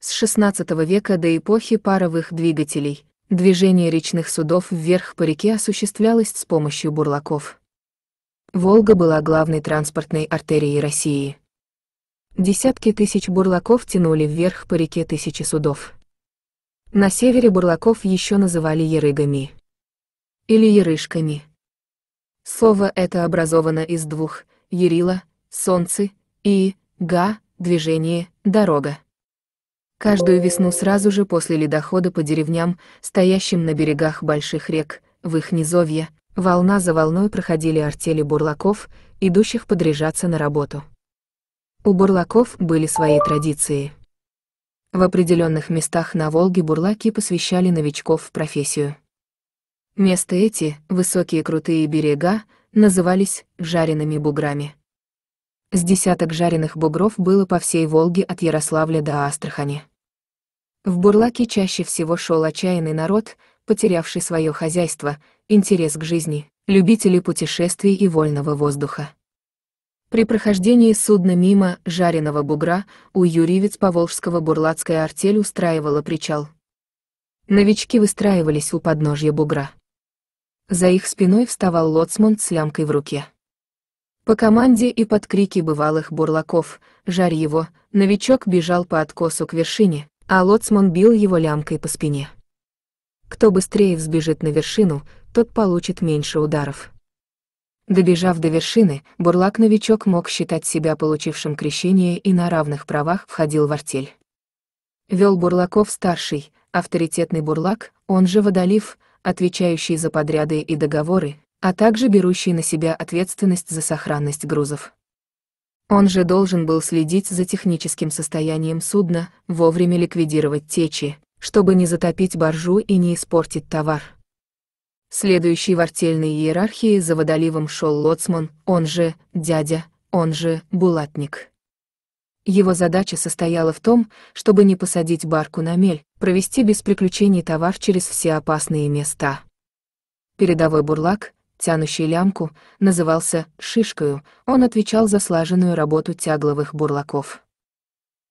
С XVI века до эпохи паровых двигателей движение речных судов вверх по реке осуществлялось с помощью бурлаков. Волга была главной транспортной артерией России. Десятки тысяч бурлаков тянули вверх по реке тысячи судов. На севере бурлаков еще называли ярыгами Или ярышками. Слово это образовано из двух – ярила солнце, и га, движение, дорога. Каждую весну сразу же после ледохода по деревням, стоящим на берегах больших рек, в их низовье, волна за волной проходили артели бурлаков, идущих подряжаться на работу. У бурлаков были свои традиции. В определенных местах на Волге бурлаки посвящали новичков в профессию. Место эти, высокие крутые берега, назывались «жареными буграми». С десяток жареных бугров было по всей Волге от Ярославля до Астрахани. В Бурлаке чаще всего шел отчаянный народ, потерявший свое хозяйство, интерес к жизни, любители путешествий и вольного воздуха. При прохождении судна мимо жареного бугра у Юрьевец Поволжского бурлацкая артель устраивала причал. Новички выстраивались у подножья бугра. За их спиной вставал лоцман с лямкой в руке. По команде и под крики бывалых бурлаков, жарь его, новичок бежал по откосу к вершине, а лоцман бил его лямкой по спине. Кто быстрее взбежит на вершину, тот получит меньше ударов. Добежав до вершины, бурлак-новичок мог считать себя получившим крещение и на равных правах входил в артель. Вел Бурлаков старший, авторитетный бурлак, он же Водолив, отвечающий за подряды и договоры, а также берущий на себя ответственность за сохранность грузов. Он же должен был следить за техническим состоянием судна, вовремя ликвидировать течи, чтобы не затопить баржу и не испортить товар. Следующий в артельной иерархии за водоливом шел лоцман, он же дядя, он же булатник. Его задача состояла в том, чтобы не посадить барку на мель, провести без приключений товар через все опасные места. Передовой бурлак, тянущий лямку, назывался «шишкою», он отвечал за слаженную работу тягловых бурлаков.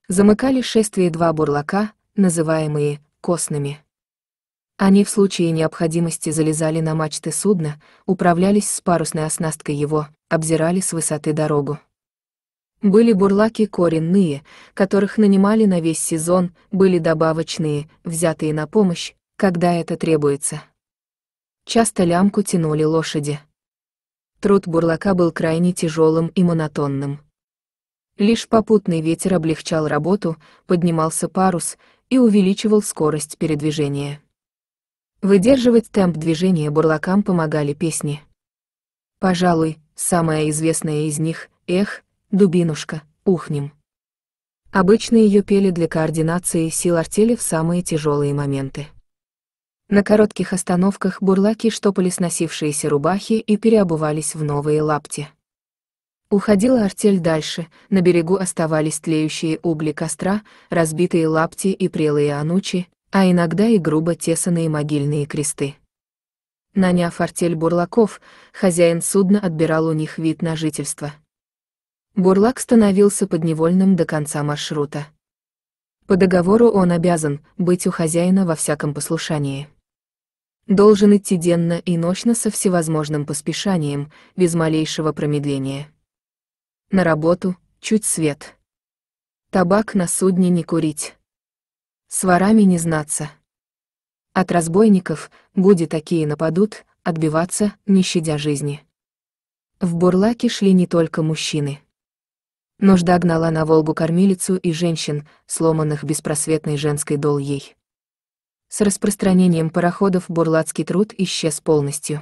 Замыкали шествие два бурлака, называемые костными. Они в случае необходимости залезали на мачты судна, управлялись с парусной оснасткой его, обзирали с высоты дорогу. Были бурлаки коренные, которых нанимали на весь сезон, были добавочные, взятые на помощь, когда это требуется. Часто лямку тянули лошади. Труд бурлака был крайне тяжелым и монотонным. Лишь попутный ветер облегчал работу, поднимался парус и увеличивал скорость передвижения. Выдерживать темп движения бурлакам помогали песни. Пожалуй, самая известная из них «Эх, дубинушка, ухнем». Обычно ее пели для координации сил артели в самые тяжелые моменты. На коротких остановках бурлаки штопали сносившиеся рубахи и переобувались в новые лапти. Уходила артель дальше, на берегу оставались тлеющие угли костра, разбитые лапти и прелые анучи, а иногда и грубо тесанные могильные кресты. Наняв артель бурлаков, хозяин судна отбирал у них вид на жительство. Бурлак становился подневольным до конца маршрута. По договору он обязан быть у хозяина во всяком послушании должен идти денно и ночно со всевозможным поспешанием, без малейшего промедления. На работу, чуть свет. Табак на судне не курить. С ворами не знаться. От разбойников, годи такие нападут, отбиваться, не щадя жизни. В бурлаке шли не только мужчины. Нужда гнала на Волгу кормилицу и женщин, сломанных беспросветной женской дольей. С распространением пароходов бурлацкий труд исчез полностью.